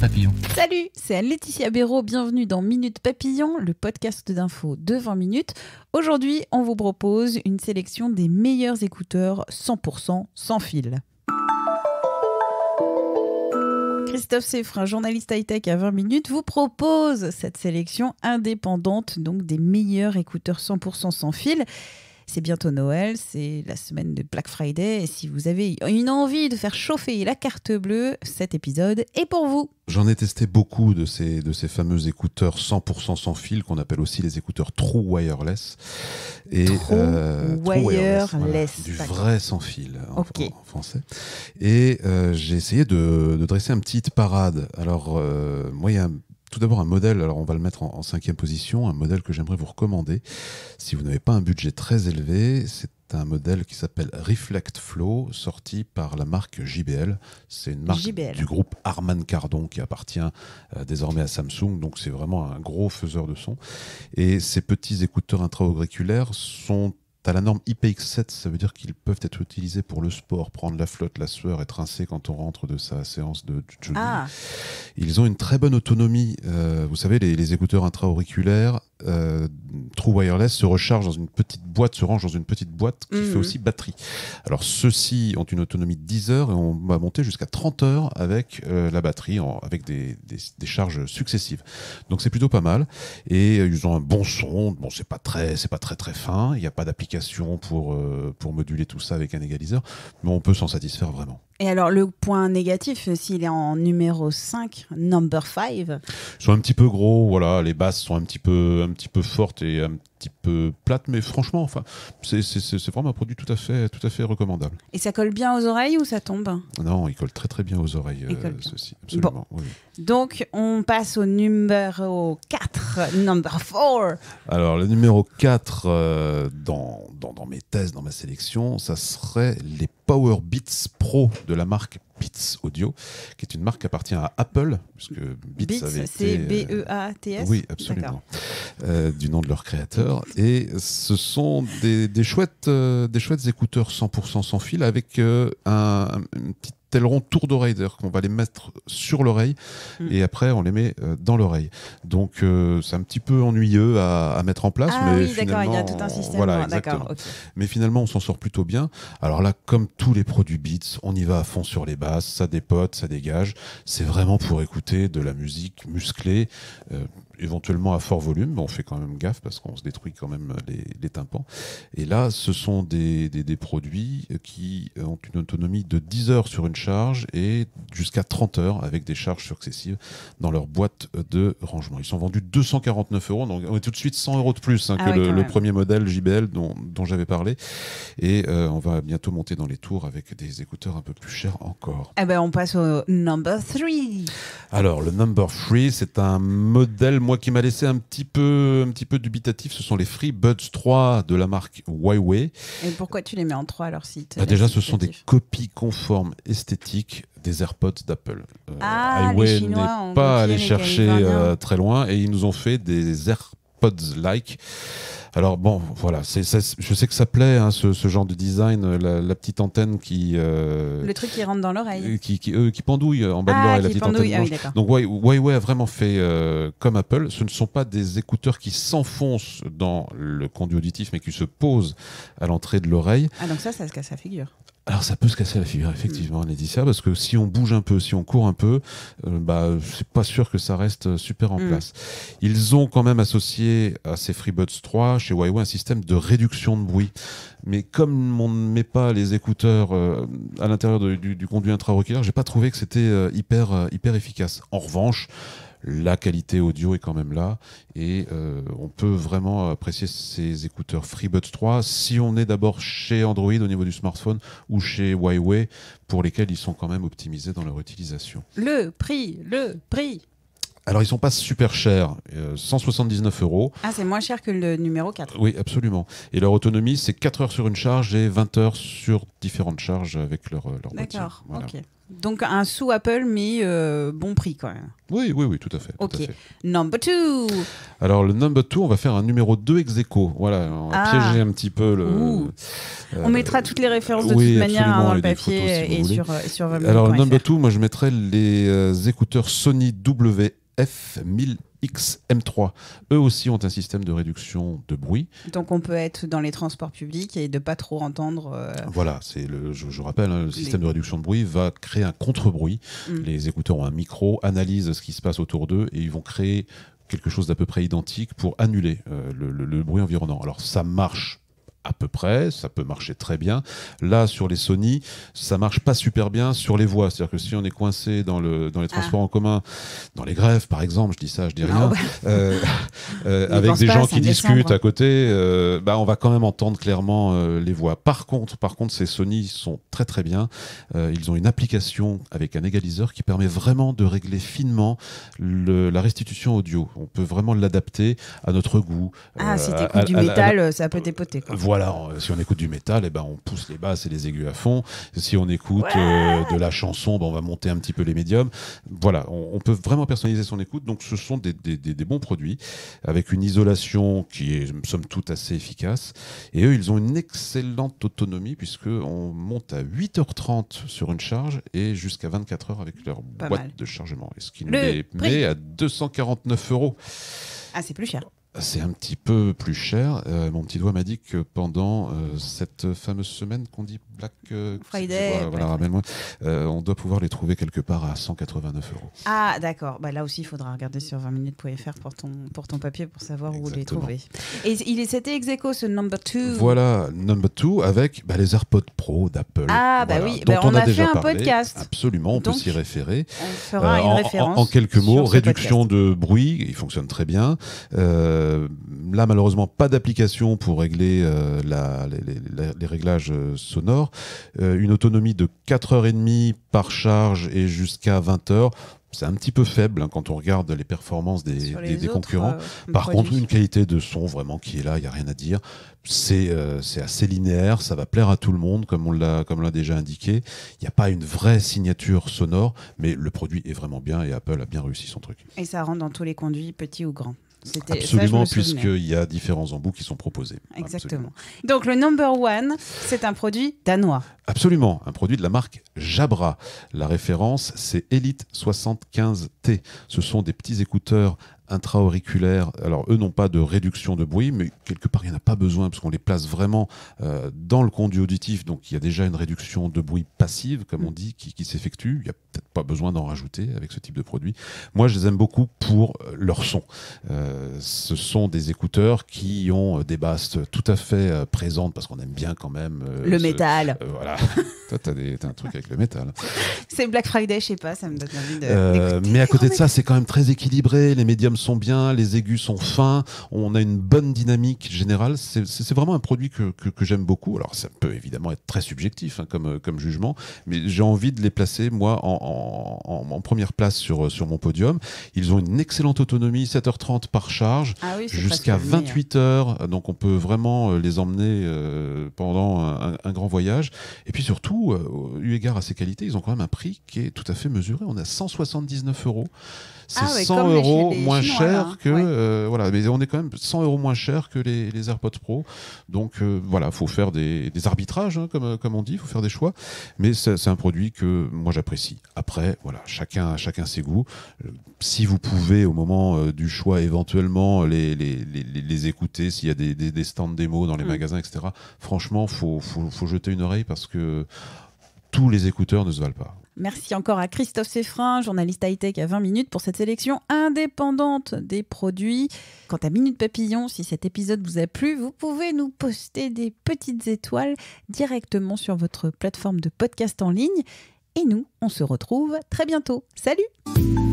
Papillon. Salut, c'est Laetitia Béraud, bienvenue dans Minute Papillon, le podcast d'infos de 20 minutes. Aujourd'hui, on vous propose une sélection des meilleurs écouteurs 100% sans fil. Christophe un journaliste high-tech à 20 minutes, vous propose cette sélection indépendante donc des meilleurs écouteurs 100% sans fil. C'est bientôt Noël, c'est la semaine de Black Friday. Et si vous avez une envie de faire chauffer la carte bleue, cet épisode est pour vous. J'en ai testé beaucoup de ces, de ces fameux écouteurs 100% sans fil qu'on appelle aussi les écouteurs True Wireless. Et, euh, du vrai sans fil en, français. Et euh, j'ai essayé de, dresser un petite parade. Alors, euh, moi, il y a tout d'abord un modèle, alors on va le mettre en, cinquième position, un modèle que j'aimerais vous recommander. Si vous n'avez pas un budget très élevé, c'est un modèle qui s'appelle Reflect Flow, sorti par la marque JBL. C'est une marque du groupe Arman Cardon, qui appartient euh, désormais à Samsung, donc c'est vraiment un gros faiseur de son. Et ces petits écouteurs intra-auriculaires sont T'as la norme IPX7, ça veut dire qu'ils peuvent être utilisés pour le sport, prendre la flotte, la sueur, et trincer quand on rentre de sa séance de, judo. Ah. Ils ont une très bonne autonomie. Euh, vous savez, les, les écouteurs intra-auriculaires, euh, True Wireless se recharge dans une petite boîte, se range dans une petite boîte qui fait mhm. aussi batterie. Alors ceux-ci ont une autonomie de 10 heures et on va monter jusqu'à 30 heures avec euh, la batterie, avec des, charges successives. Donc c'est plutôt pas mal et euh, ils ont un bon son. Bon, c'est pas très, c'est pas très très fin. Il n'y a pas d'application pour pour moduler tout ça avec un égaliseur, mais on peut s'en satisfaire vraiment. Et alors, le point négatif, euh, s'il est en numéro 5, number 5. Ils sont un petit peu gros, voilà, les basses sont un petit peu, un petit peu fortes et euh, petit peu plate, mais franchement, enfin, c'est vraiment un produit tout à fait, tout à fait recommandable. Et ça colle bien aux oreilles ou ça tombe Non, il colle très très bien aux oreilles. Euh, ceci, absolument. Oui. Donc, on passe au numéro 4, number 4. Alors, le numéro 4 euh, dans, dans, dans mes thèses, dans ma sélection, ça serait les Power Beats Pro de la marque Beats Audio, qui est une marque qui appartient à Apple, puisque Beats, Beats c'est euh, B-E-A-T-S Oui, absolument. Euh, du nom de leur créateur. Et ce sont des, chouettes, euh, des chouettes écouteurs 100% sans fil avec un, une petite tel rond tour d'oreille qu'on va les mettre sur l'oreille mm. et après on les met euh, dans l'oreille donc euh, c'est un petit peu ennuyeux à, mettre en place ah mais finalement il y a tout un système ah, mais finalement on s'en sort plutôt bien alors là comme tous les produits Beats on y va à fond sur les basses ça dépote ça dégage c'est vraiment pour écouter de la musique musclée euh, éventuellement à fort volume, on fait quand même gaffe parce qu'on se détruit quand même les, tympans. Et là, ce sont des, des, produits qui ont une autonomie de 10 heures sur une charge et jusqu'à 30 heures avec des charges successives dans leur boîte de rangement. Ils sont vendus 249 euros, donc on est tout de suite 100 euros de plus hein, ah que le, premier modèle JBL dont, j'avais parlé. Et euh, on va bientôt monter dans les tours avec des écouteurs un peu plus chers encore. Eh ben, on passe au number 3. Alors, le number 3, c'est un modèle moi qui m'a laissé un petit peu, un petit peu dubitatif, ce sont les Freebuds 3 de la marque Huawei. Et pourquoi tu les mets en 3 à leur site Déjà, ce sont des copies conformes esthétiques des AirPods d'Apple. Euh, ah, Huawei n'est pas allé chercher euh, très loin et ils nous ont fait des AirPods-like. Alors bon, voilà, je sais que ça plaît, hein, ce, genre de design, la, petite antenne qui... Euh, le truc qui rentre dans l'oreille. Euh, euh, qui, pendouille en bas de ah, la petite antenne. Ah donc Huawei a vraiment fait comme Apple, ce ne sont pas des écouteurs qui s'enfoncent dans le conduit auditif, mais qui se posent à l'entrée de l'oreille. Ah donc ça, ça se casse la figure. Alors ça peut se casser la figure, effectivement, Laetitia, parce que si on bouge un peu, si on court un peu, euh, bah, c'est pas sûr que ça reste euh, super en mm. place. Ils ont quand même associé à ces FreeBuds 3 chez Huawei un système de réduction de bruit. Mais comme on ne met pas les écouteurs euh, à l'intérieur du, conduit conduit je j'ai pas trouvé que c'était hyper, hyper efficace. En revanche, la qualité audio est quand même là et euh, on peut vraiment apprécier ces écouteurs FreeBuds 3 si on est d'abord chez Android au niveau du smartphone ou chez Huawei pour lesquels ils sont quand même optimisés dans leur utilisation. Le prix, le prix alors, ils sont pas super chers, 179 euh, euros. Ah, c'est moins cher que le numéro 4. Oui, absolument. Et leur autonomie, c'est 4 heures sur une charge et 20 heures sur différentes charges avec leur, euh, leur D'accord, ok. Donc un sous Apple, mais euh, bon prix quand même. Oui, oui, oui, tout à fait. Ok. Number 2 Alors le number 2, on va faire un numéro 2 ex aequo. Voilà, on va ah. piéger un petit peu le. Euh, on mettra toutes les références de toute manière hein, dans le papier et, euh, sur, Alors le number 2, moi je mettrai les écouteurs Sony WF1000 XM3. Eux aussi ont un système de réduction de bruit. Donc on peut être dans les transports publics et de pas trop entendre. Euh, voilà, c'est le, je, rappelle, hein, le système de réduction de bruit va créer un contre-bruit. Mm. Les écouteurs ont un micro, analysent ce qui se passe autour d'eux et ils vont créer quelque chose d'à peu près identique pour annuler euh, le bruit environnant. Alors ça marche à peu près, ça peut marcher très bien. Là, sur les Sony, ça marche pas super bien sur les voies. C'est-à-dire que si on est coincé dans, le, dans les ah. transports en commun, dans les grèves par exemple, je dis ça, je dis rien, euh, Euh, avec des gens qui discutent à côté, euh, bah, on va quand même entendre clairement euh, les voix. Par contre, par contre, ces Sony sont très très bien. ils ont une application avec un égaliseur qui permet vraiment de régler finement la restitution audio. On peut vraiment l'adapter à notre goût. Ah, si écoutes du métal, ça peut dépoter. Voilà, si on écoute du métal, eh ben, on pousse les basses et les aigus à fond. Si on écoute de la chanson, ben, on va monter un petit peu les médiums. Voilà, on, peut vraiment personnaliser son écoute. Donc, ce sont des, des bons produits. Avec avec une isolation qui est, somme toute, assez efficace. Et eux, ils ont une excellente autonomie, puisqu'on monte à 8h30 sur une charge et jusqu'à 24h avec leur boîte de chargement. Et ce qui nous les met à 249 euros. Ah, c'est plus cher. C'est un petit peu plus cher. Euh, mon petit doigt m'a dit que pendant euh, cette fameuse semaine qu'on dit Black euh, Friday, voilà, on doit pouvoir les trouver quelque part à 189 euros. Ah d'accord. Bah, là aussi, il faudra regarder sur 20minutes.fr pour ton pour ton papier pour savoir où les trouver. Et il est c'était exéco ce number 2 Voilà number 2 avec bah, les AirPods Pro d'Apple. Ah bah oui, bah, on, a, déjà fait un parlé. podcast. Absolument, on peut s'y référer. On fera une référence en, quelques mots, réduction de bruit, il fonctionne très bien. Euh, euh, là, malheureusement, pas d'application pour régler euh, les, réglages euh, sonores. une autonomie de 4h30 par charge et jusqu'à 20h. C'est un petit peu faible hein, quand on regarde les performances des, concurrents. par contre, une qualité de son vraiment qui est là, il n'y a rien à dire. C'est assez linéaire, ça va plaire à tout le monde, comme on l'a déjà indiqué. Il n'y a pas une vraie signature sonore, mais le produit est vraiment bien et Apple a bien réussi son truc. Et ça rentre dans tous les conduits, petits ou grands. Absolument, puisqu'il y a différents embouts qui sont proposés. Exactement. Donc le number one, c'est un produit danois. Absolument, un produit de la marque Jabra. La référence, c'est Elite 75T. Ce sont des petits écouteurs intra-auriculaires, alors eux n'ont pas de réduction de bruit, mais quelque part il n'y en a pas besoin parce qu'on les place vraiment euh, dans le conduit auditif, donc il y a déjà une réduction de bruit passive, comme on mm. dit, qui, qui s'effectue. Il n'y a peut-être pas besoin d'en rajouter avec ce type de produit. Moi je les aime beaucoup pour euh, leur son. Euh, ce sont des écouteurs qui ont euh, des basses tout à fait euh, présentes parce qu'on aime bien quand même. le métal. Toi, t'as, un truc avec le métal. C'est Black Friday, je sais pas, ça me donne envie de. Euh, mais à côté de ça, c'est quand même très équilibré. Les médiums sont bien, les aigus sont fins, on a une bonne dynamique générale. C'est, vraiment un produit que, j'aime beaucoup. Alors, ça peut évidemment être très subjectif hein, comme, comme jugement, mais j'ai envie de les placer, moi, en, première place sur, sur mon podium. Ils ont une excellente autonomie, 7h30 par charge, ah jusqu'à 28h. Hein. Donc, on peut vraiment euh, les emmener euh, pendant un, un grand voyage. Et puis surtout, euh, eu égard à ses qualités, ils ont quand même un prix qui est tout à fait mesuré. On a 179 euros c'est 100 ah euros moins cher que. Euh, voilà, mais on est quand même 100 euros moins cher que les, AirPods Pro. Donc euh, voilà, faut faire des, arbitrages, hein, comme, euh, comme on dit, faut faire des choix. Mais c'est un produit que moi j'apprécie. Après, voilà, chacun, chacun ses goûts. Si vous pouvez, au moment du choix, éventuellement les, les, écouter, s'il y a des, stands démo dans les mm. magasins, etc., franchement, faut, faut jeter une oreille parce que tous les écouteurs ne se valent pas. Merci encore à Christophe Seffrin, journaliste high-tech à 20 minutes, pour cette sélection indépendante des produits. Quant à Minute Papillon, si cet épisode vous a plu, vous pouvez nous poster des petites étoiles directement sur votre plateforme de podcast en ligne. Et nous, on se retrouve très bientôt. Salut!